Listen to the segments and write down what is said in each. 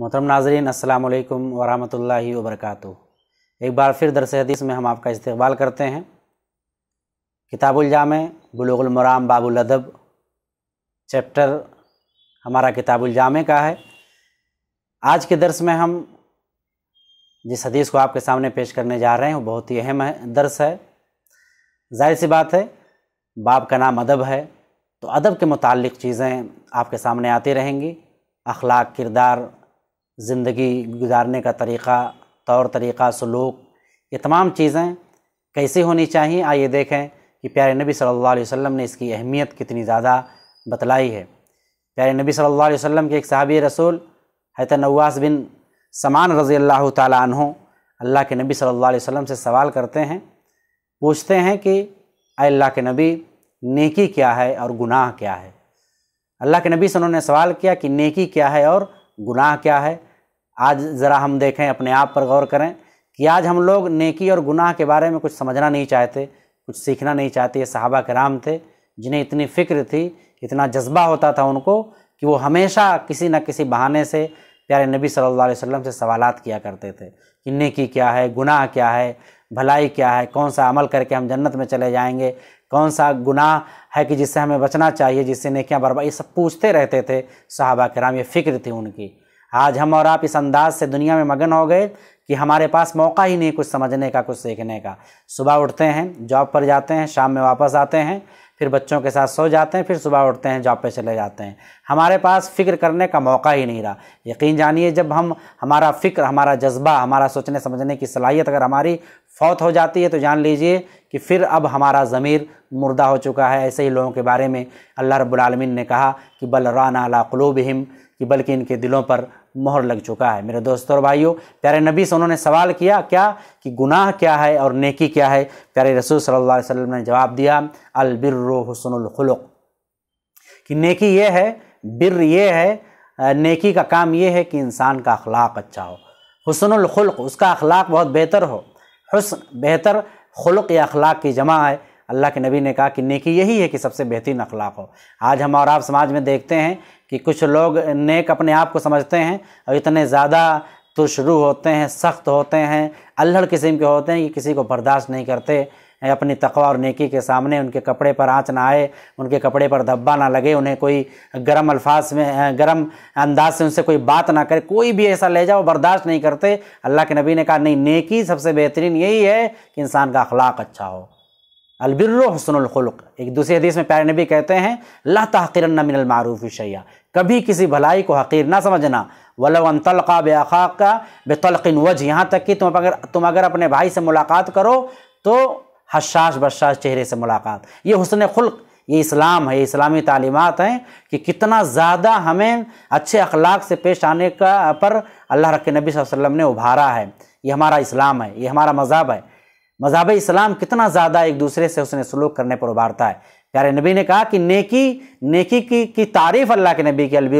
محترم ناظرین السلام علیکم ورحمۃ اللہ وبرکاتہ ایک بار پھر درس حدیث میں ہم آپ کا استقبال کرتے ہیں کتاب الجامع بلوغ المرام باب الادب چیپٹر ہمارا کتاب الجامع کا ہے آج کے درس میں ہم جس حدیث کو آپ کے سامنے پیش کرنے جا رہے ہیں وہ بہت ہی اہم ہے درس ہے ظاہر سی بات ہے باب کا نام ادب ہے تو ادب کے متعلق چیزیں آپ کے سامنے آتی رہیں گی اخلاق کردار زندگی گزارنے کا طریقہ طور طریقہ سلوک یہ تمام چیزیں کیسی ہونی چاہیے آئیے دیکھیں کہ پیارے نبی صلی اللہ علیہ وسلم نے اس کی اہمیت کتنی زیادہ بتلائی ہے پیارے نبی صلی اللہ علیہ وسلم کے ایک صحابی رسول حیرت نواز بن سمان رضی اللہ تعالیٰ عنہ اللہ کے نبی صلی اللہ علیہ وسلم سے سوال کرتے ہیں پوچھتے ہیں کہ اے اللہ کے نبی نیکی کیا ہے اور گناہ کیا ہے اللہ کے نبی سے انہوں نے سوال کیا کہ نیکی کیا ہے اور گناہ کیا ہے آج ذرا ہم دیکھیں اپنے آپ پر غور کریں کہ آج ہم لوگ نیکی اور گناہ کے بارے میں کچھ سمجھنا نہیں چاہتے کچھ سیکھنا نہیں چاہتے یہ صحابہ کرام تھے جنہیں اتنی فکر تھی اتنا جذبہ ہوتا تھا ان کو کہ وہ ہمیشہ کسی نہ کسی بہانے سے پیارے نبی صلی اللہ علیہ وسلم سے سوالات کیا کرتے تھے کہ نیکی کیا ہے گناہ کیا ہے بھلائی کیا ہے کون سا عمل کر کے ہم جنت میں چلے جائیں گے کون سا گناہ ہے کہ جس سے ہمیں بچنا چاہیے جس سے نیکیاں برباد یہ سب پوچھتے رہتے تھے صحابہ کرام یہ فکر تھی ان کی آج ہم اور آپ اس انداز سے دنیا میں مگن ہو گئے کہ ہمارے پاس موقع ہی نہیں کچھ سمجھنے کا کچھ سیکھنے کا صبح اٹھتے ہیں جاب پر جاتے ہیں شام میں واپس آتے ہیں پھر بچوں کے ساتھ سو جاتے ہیں پھر صبح اٹھتے ہیں جاب پہ چلے جاتے ہیں ہمارے پاس فکر کرنے کا موقع ہی نہیں رہا یقین جانیے جب ہم ہمارا فکر ہمارا جذبہ ہمارا سوچنے سمجھنے کی صلاحیت اگر ہماری فوت ہو جاتی ہے تو جان لیجئے کہ پھر اب ہمارا ضمیر مردہ ہو چکا ہے ایسے ہی لوگوں کے بارے میں اللہ رب العالمین نے کہا کہ بلرانہ اللہ قلوبہم کہ بلکہ ان کے دلوں پر مہر لگ چکا ہے میرے دوستوں اور بھائیوں پیارے نبی سے انہوں نے سوال کیا کیا کہ گناہ کیا ہے اور نیکی کیا ہے پیارے رسول صلی اللہ علیہ وسلم نے جواب دیا البر حسن الخلق کہ نیکی یہ ہے بر یہ ہے نیکی کا کام یہ ہے کہ انسان کا اخلاق اچھا ہو حسن الخلق اس کا اخلاق بہت بہتر ہو حسن بہتر خلق یا اخلاق کی جمع ہے اللہ کے نبی نے کہا کہ نیکی یہی ہے کہ سب سے بہترین اخلاق ہو آج ہم اور آپ سماج میں دیکھتے ہیں کہ کچھ لوگ نیک اپنے آپ کو سمجھتے ہیں اور اتنے زیادہ تو شروع ہوتے ہیں سخت ہوتے ہیں الہڑ قسم کے ہوتے ہیں کہ کسی کو برداشت نہیں کرتے اپنی تقوی اور نیکی کے سامنے ان کے کپڑے پر آنچ نہ آئے ان کے کپڑے پر دھبا نہ لگے انہیں کوئی گرم الفاظ میں گرم انداز سے ان سے کوئی بات نہ کرے کوئی بھی ایسا لے جاؤ برداشت نہیں کرتے اللہ کے نبی نے کہا نہیں نیکی سب سے بہترین یہی ہے کہ انسان کا اخلاق اچھا ہو البر حسن الخلق ایک دوسرے حدیث میں پیارے نبی کہتے ہیں لا تحقیرن من المعروف شیعہ کبھی کسی بھلائی کو حقیر نہ سمجھنا ان تلقا بے کا بے تلقن وجہ یہاں تک کہ تم اگر تم اگر اپنے بھائی سے ملاقات کرو تو حشاش بشاش چہرے سے ملاقات یہ حسن خلق یہ اسلام ہے یہ اسلامی تعلیمات ہیں کہ کتنا زیادہ ہمیں اچھے اخلاق سے پیش آنے کا پر اللہ نبی صلی اللہ علیہ وسلم نے ابھارا ہے یہ ہمارا اسلام ہے یہ ہمارا مذہب ہے مذہب اسلام کتنا زیادہ ایک دوسرے سے اس نے سلوک کرنے پر ابھارتا ہے پیارے نبی نے کہا کہ نیکی نیکی کی کی تعریف اللہ کے نبی کی الب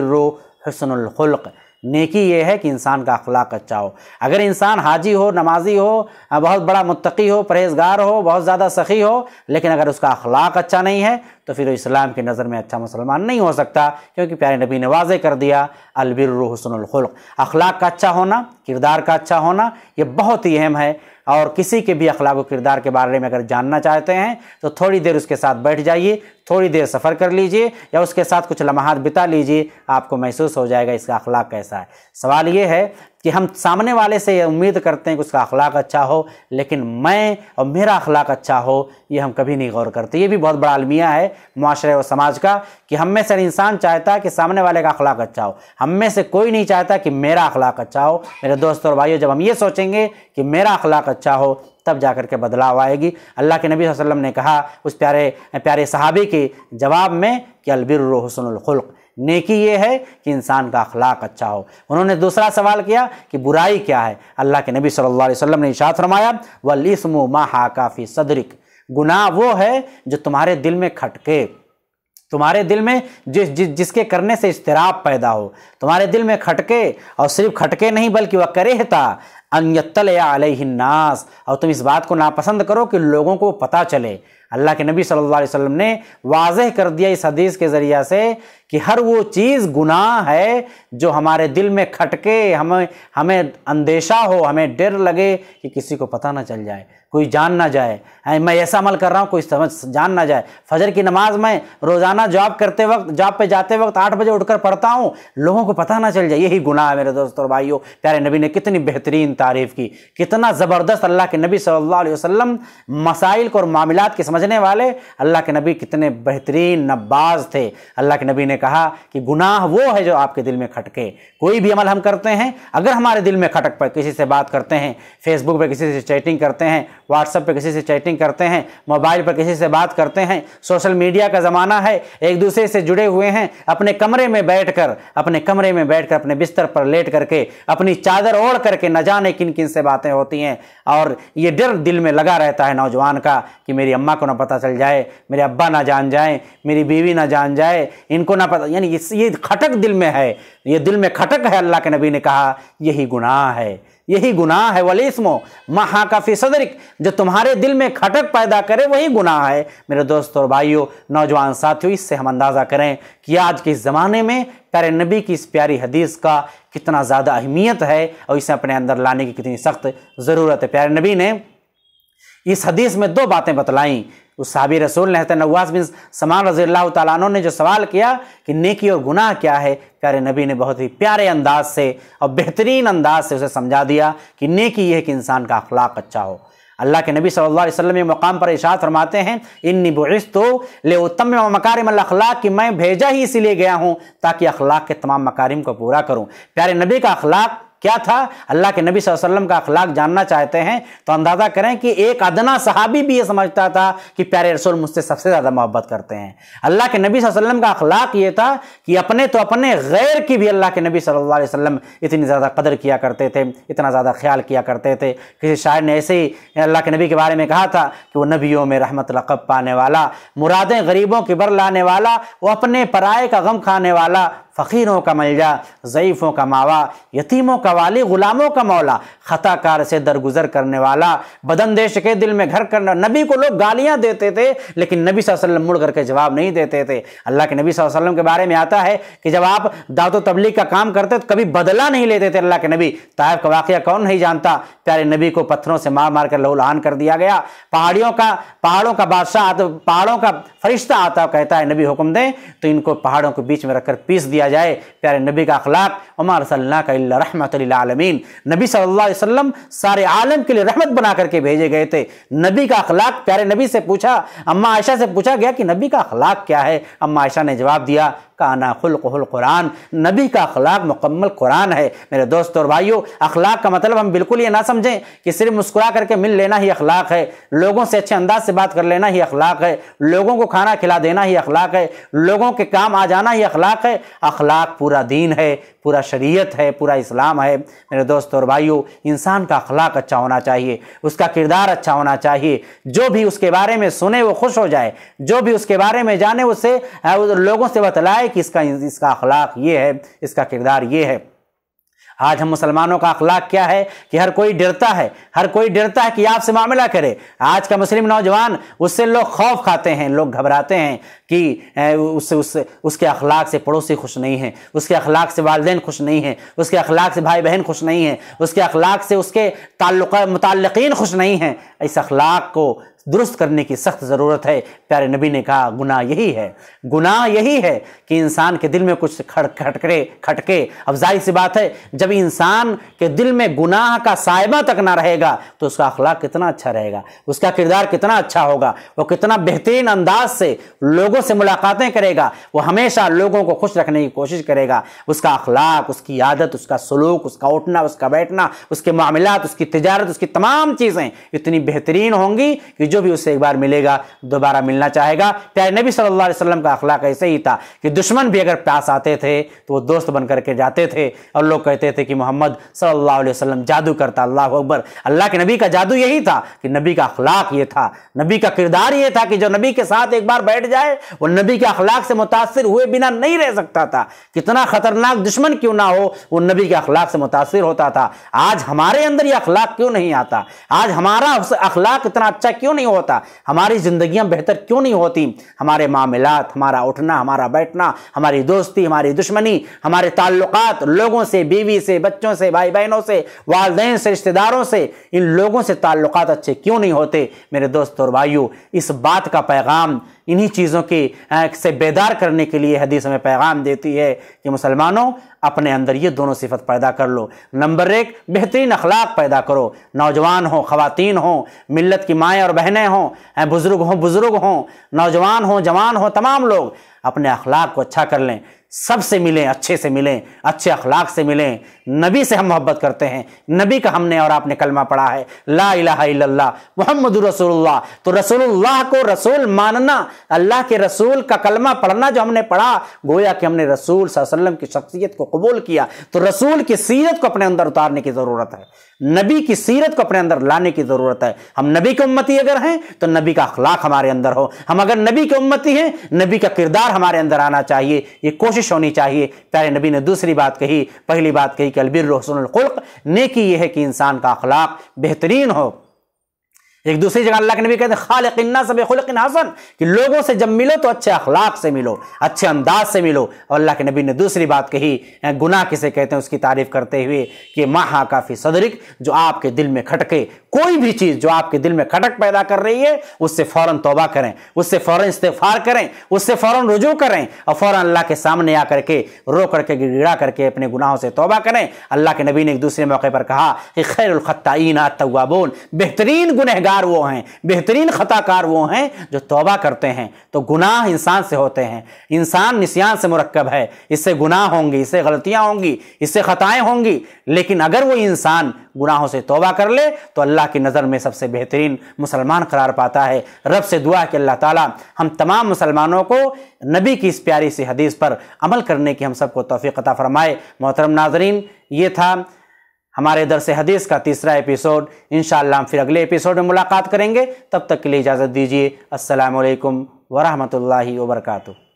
حسن الخلق نیکی یہ ہے کہ انسان کا اخلاق اچھا ہو اگر انسان حاجی ہو نمازی ہو بہت بڑا متقی ہو پرہیزگار ہو بہت زیادہ سخی ہو لیکن اگر اس کا اخلاق اچھا نہیں ہے تو پھر اسلام کی نظر میں اچھا مسلمان نہیں ہو سکتا کیونکہ پیارے نبی نے واضح کر دیا حسن الخلق اخلاق کا اچھا ہونا کردار کا اچھا ہونا یہ بہت ہی اہم ہے اور کسی کے بھی اخلاق و کردار کے بارے میں اگر جاننا چاہتے ہیں تو تھوڑی دیر اس کے ساتھ بیٹھ جائیے تھوڑی دیر سفر کر لیجئے یا اس کے ساتھ کچھ لمحات بتا لیجئے آپ کو محسوس ہو جائے گا اس کا اخلاق کیسا ہے سوال یہ ہے کہ ہم سامنے والے سے یہ امید کرتے ہیں کہ اس کا اخلاق اچھا ہو لیکن میں اور میرا اخلاق اچھا ہو یہ ہم کبھی نہیں غور کرتے یہ بھی بہت بڑا المیہ ہے معاشرے اور سماج کا کہ ہم میں سے انسان چاہتا ہے کہ سامنے والے کا اخلاق اچھا ہو ہم میں سے کوئی نہیں چاہتا کہ میرا اخلاق اچھا ہو میرے دوست اور بھائیوں جب ہم یہ سوچیں گے کہ میرا اخلاق اچھا ہو تب جا کر کے بدلاؤ آئے گی اللہ کے نبی صلی اللہ علیہ وسلم نے کہا اس پیارے پیارے صحابی کے جواب میں کہ البر حسن الخلق نیکی یہ ہے کہ انسان کا اخلاق اچھا ہو انہوں نے دوسرا سوال کیا کہ برائی کیا ہے اللہ کے نبی صلی اللہ علیہ وسلم نے اشاعت فرمایا ولیسم ما ہاکا فی صدرک گناہ وہ ہے جو تمہارے دل میں کھٹکے تمہارے دل میں جس جس جس کے کرنے سے اضطراب پیدا ہو تمہارے دل میں کھٹکے اور صرف کھٹکے نہیں بلکہ وہ کرے تا انتل علیہ الناس اور تم اس بات کو ناپسند کرو کہ لوگوں کو پتہ چلے اللہ کے نبی صلی اللہ علیہ وسلم نے واضح کر دیا اس حدیث کے ذریعہ سے کہ ہر وہ چیز گناہ ہے جو ہمارے دل میں کھٹکے ہمیں ہمیں اندیشہ ہو ہمیں ڈر لگے کہ کسی کو پتہ نہ چل جائے کوئی جان نہ جائے ہاں، میں ایسا عمل کر رہا ہوں کوئی سمجھ جان نہ جائے فجر کی نماز میں روزانہ جاب کرتے وقت جاب پہ جاتے وقت آٹھ بجے اٹھ کر پڑھتا ہوں لوگوں کو پتہ نہ چل جائے یہی گناہ ہے میرے دوست اور بھائیو پیارے نبی نے کتنی بہترین تعریف کی کتنا زبردست اللہ کے نبی صلی اللہ علیہ وسلم مسائل کو اور معاملات کے سمجھ سمجھنے والے اللہ کے نبی کتنے بہترین نباز تھے اللہ کے نبی نے کہا کہ گناہ وہ ہے جو آپ کے دل میں کھٹکے کوئی بھی عمل ہم کرتے ہیں اگر ہمارے دل میں کھٹک پہ کسی سے چیٹنگ کرتے ہیں اپ کسی سے چیٹنگ کرتے ہیں موبائل پر کسی سے بات کرتے ہیں سوشل میڈیا کا زمانہ ہے ایک دوسرے سے جڑے ہوئے ہیں اپنے کمرے میں بیٹھ کر اپنے کمرے میں بیٹھ کر اپنے بستر پر لیٹ کر کے اپنی چادر اوڑھ کر کے نہ جانے کن کن سے باتیں ہوتی ہیں اور یہ ڈر دل میں لگا رہتا ہے نوجوان کا کہ میری اماں کو نہ پتا چل جائے میرے ابا نہ جان جائے میری بیوی نہ جان جائے ان کو نہ یعنی یہ کھٹک دل میں ہے یہ دل میں کھٹک ہے اللہ کے نبی نے کہا یہی گناہ ہے یہی گناہ ہے جو تمہارے دل میں کھٹک پیدا کرے وہی گناہ ہے میرے دوست اور بھائیوں نوجوان ساتھیوں اس سے ہم اندازہ کریں کہ آج کے زمانے میں پیارے نبی کی اس پیاری حدیث کا کتنا زیادہ اہمیت ہے اور اسے اپنے اندر لانے کی کتنی سخت ضرورت ہے پیارے نبی نے اس حدیث میں دو باتیں بتلائیں اس صحابی رسول نے حضرت نواز بن سمان رضی اللہ تعالیٰ عنہ نے جو سوال کیا کہ نیکی اور گناہ کیا ہے پیارے نبی نے بہت ہی پیارے انداز سے اور بہترین انداز سے اسے سمجھا دیا کہ نیکی یہ ہے کہ انسان کا اخلاق اچھا ہو اللہ کے نبی صلی اللہ علیہ وسلم مقام پر اشاعت فرماتے ہیں ان نبش تو مکارم الاخلاق کہ میں بھیجا ہی اسی لیے گیا ہوں تاکہ اخلاق کے تمام مکارم کو پورا کروں پیارے نبی کا اخلاق کیا تھا اللہ کے نبی صلی اللہ علیہ وسلم کا اخلاق جاننا چاہتے ہیں تو اندازہ کریں کہ ایک ادنا صحابی بھی یہ سمجھتا تھا کہ پیارے رسول مجھ سے سب سے زیادہ محبت کرتے ہیں اللہ کے نبی صلی اللہ علیہ وسلم کا اخلاق یہ تھا کہ اپنے تو اپنے غیر کی بھی اللہ کے نبی صلی اللہ علیہ وسلم اتنی زیادہ قدر کیا کرتے تھے اتنا زیادہ خیال کیا کرتے تھے کسی شاعر نے ایسے ہی اللہ کے نبی کے بارے میں کہا تھا کہ وہ نبیوں میں رحمت لقب پانے والا مرادیں غریبوں کی بر لانے والا وہ اپنے پرائے کا غم کھانے والا فقیروں کا ملجا ضعیفوں کا ماوا یتیموں کا والی غلاموں کا مولا خطا کار سے درگزر کرنے والا بدن دیش کے دل میں گھر کرنے والا نبی کو لوگ گالیاں دیتے تھے لیکن نبی صلی اللہ علیہ وسلم مڑ کر کے جواب نہیں دیتے تھے اللہ کے نبی صلی اللہ علیہ وسلم کے بارے میں آتا ہے کہ جب آپ دعوت و تبلیغ کا کام کرتے تو کبھی بدلہ نہیں لیتے تھے اللہ کے نبی طائف کا واقعہ کون نہیں جانتا پیارے نبی کو پتھروں سے مار مار کر لہو کر دیا گیا پہاڑیوں کا پہاڑوں کا بادشاہ پہاڑوں کا فرشتہ آتا کہتا ہے نبی حکم دیں تو ان کو پہاڑوں کو بیچ میں رکھ کر پیس دیا جائے پیارے نبی کا اخلاق اللہ رحمت نبی صلی اللہ علیہ وسلم سارے عالم کے رحمت بنا کر کے بھیجے گئے تھے نبی کا اخلاق پیارے نبی سے پوچھا اما عائشہ سے پوچھا گیا کہ نبی کا اخلاق کیا ہے اما عائشہ نے جواب دیا کانا خلق القرآن نبی کا اخلاق مکمل قرآن ہے میرے دوست اور بھائیوں اخلاق کا مطلب ہم بالکل یہ نہ سمجھیں کہ صرف مسکرا کر کے مل لینا ہی اخلاق ہے لوگوں سے اچھے انداز سے بات کر لینا ہی اخلاق ہے لوگوں کو کھانا کھلا دینا ہی اخلاق ہے لوگوں کے کام آ جانا ہی اخلاق ہے اخلاق پورا دین ہے پورا شریعت ہے پورا اسلام ہے میرے دوست اور بھائیوں انسان کا اخلاق اچھا ہونا چاہیے اس کا کردار اچھا ہونا چاہیے جو بھی اس کے بارے میں سنے وہ خوش ہو جائے جو بھی اس کے بارے میں جانے اسے لوگوں سے بتلائے کہ اس کا اس کا اخلاق یہ ہے اس کا کردار یہ ہے آج ہم مسلمانوں کا اخلاق کیا ہے کہ ہر کوئی ڈرتا ہے ہر کوئی ڈرتا ہے کہ آپ سے معاملہ کرے آج کا مسلم نوجوان اس سے لوگ خوف کھاتے ہیں لوگ گھبراتے ہیں کہ اس اس اس کے اخلاق سے پڑوسی خوش نہیں ہیں اس کے اخلاق سے والدین خوش نہیں ہیں اس کے اخلاق سے بھائی بہن خوش نہیں ہیں اس کے اخلاق سے اس کے تعلق متعلقین خوش نہیں ہیں اس اخلاق کو درست کرنے کی سخت ضرورت ہے پیارے نبی نے کہا گناہ یہی ہے گناہ یہی ہے کہ انسان کے دل میں کچھ کھڑ کھٹکرے کھٹکے اب ظاہر سی بات ہے جب انسان کے دل میں گناہ کا سائبہ تک نہ رہے گا تو اس کا اخلاق کتنا اچھا رہے گا اس کا کردار کتنا اچھا ہوگا وہ کتنا بہترین انداز سے لوگوں سے ملاقاتیں کرے گا وہ ہمیشہ لوگوں کو خوش رکھنے کی کوشش کرے گا اس کا اخلاق اس کی عادت اس کا سلوک اس کا اٹھنا اس کا بیٹھنا اس کے معاملات اس کی تجارت اس کی تمام چیزیں اتنی بہترین ہوں گی کہ جو جو بھی اسے ایک بار ملے گا دوبارہ ملنا چاہے گا پیارے نبی صلی اللہ علیہ وسلم کا اخلاق ایسے ہی تھا کہ دشمن بھی اگر پیاس آتے تھے تو وہ دوست بن کر کے جاتے تھے اور لوگ کہتے تھے کہ محمد صلی اللہ علیہ وسلم جادو کرتا اللہ اکبر اللہ کے نبی کا جادو یہی تھا کہ نبی کا اخلاق یہ تھا نبی کا کردار یہ تھا کہ جو نبی کے ساتھ ایک بار بیٹھ جائے وہ نبی کے اخلاق سے متاثر ہوئے بنا نہیں رہ سکتا تھا کتنا خطرناک دشمن کیوں نہ ہو وہ نبی کے اخلاق سے متاثر ہوتا تھا آج ہمارے اندر یہ اخلاق کیوں نہیں آتا آج ہمارا اخلاق اتنا اچھا کیوں نہیں نہیں ہوتا ہماری زندگیاں بہتر کیوں ہوتی ہمارے معاملات ہمارا اٹھنا ہمارا بیٹھنا ہماری دوستی ہماری دشمنی ہمارے تعلقات لوگوں سے بیوی سے بچوں سے بھائی بہنوں سے والدین سے رشتہ داروں سے ان لوگوں سے تعلقات اچھے کیوں نہیں ہوتے میرے دوست اور بھائیوں اس بات کا پیغام انہی چیزوں کی سے بیدار کرنے کے لیے حدیث ہمیں پیغام دیتی ہے کہ مسلمانوں اپنے اندر یہ دونوں صفت پیدا کر لو نمبر ایک بہترین اخلاق پیدا کرو نوجوان ہوں خواتین ہوں ملت کی مائیں اور بہنیں ہوں بزرگ ہوں بزرگ ہوں نوجوان ہوں جوان ہوں تمام لوگ اپنے اخلاق کو اچھا کر لیں سب سے ملیں اچھے سے ملیں اچھے اخلاق سے ملیں نبی سے ہم محبت کرتے ہیں نبی کا ہم نے اور آپ نے کلمہ پڑھا ہے لا الہ الا اللہ محمد رسول اللہ تو رسول اللہ کو رسول ماننا اللہ کے رسول کا کلمہ پڑھنا جو ہم نے پڑھا گویا کہ ہم نے رسول صلی اللہ علیہ وسلم کی شخصیت کو قبول کیا تو رسول کی سیرت کو اپنے اندر اتارنے کی ضرورت ہے نبی کی سیرت کو اپنے اندر لانے کی ضرورت ہے ہم نبی کی امتی اگر ہیں تو نبی کا اخلاق ہمارے اندر ہو ہم اگر نبی کی امتی ہیں نبی کا کردار ہمارے اندر آنا چاہیے یہ کوشش کوشش ہونی چاہیے پیارے نبی نے دوسری بات کہی پہلی بات کہی کہ البر رحسن القلق نیکی یہ ہے کہ انسان کا اخلاق بہترین ہو ایک دوسری جگہ اللہ کے نبی کہتے ہیں خالق خلق حسن کہ لوگوں سے جب ملو تو اچھے اخلاق سے ملو اچھے انداز سے ملو اور اللہ کے نبی نے دوسری بات کہی گناہ کسے کہتے ہیں اس کی تعریف کرتے ہوئے کہ ماہا کافی صدرک جو آپ کے دل میں کھٹکے کوئی بھی چیز جو آپ کے دل میں کھٹک پیدا کر رہی ہے اس سے فوراً توبہ کریں اس سے فوراً استفار کریں اس سے فوراً رجوع کریں اور فوراً اللہ کے سامنے آ کر کے رو کر کے گڑا کر کے اپنے گناہوں سے توبہ کریں اللہ کے نبی نے ایک دوسرے موقع پر کہا کہ خیر الخطائین التوابون بہترین گنہ کار وہ ہیں بہترین خطا کار وہ ہیں جو توبہ کرتے ہیں تو گناہ انسان سے ہوتے ہیں انسان نسیان سے مرکب ہے اس سے گناہ ہوں گی اس سے غلطیاں ہوں گی اس سے خطائیں ہوں گی لیکن اگر وہ انسان گناہوں سے توبہ کر لے تو اللہ کی نظر میں سب سے بہترین مسلمان قرار پاتا ہے رب سے دعا کہ اللہ تعالی ہم تمام مسلمانوں کو نبی کی اس پیاری سی حدیث پر عمل کرنے کی ہم سب کو توفیق عطا فرمائے محترم ناظرین یہ تھا ہمارے درس حدیث کا تیسرا ایپیسوڈ انشاءاللہ ہم پھر اگلے اپیسوڈ میں ملاقات کریں گے تب تک کے لیے اجازت دیجیے السلام علیکم ورحمۃ اللہ وبرکاتہ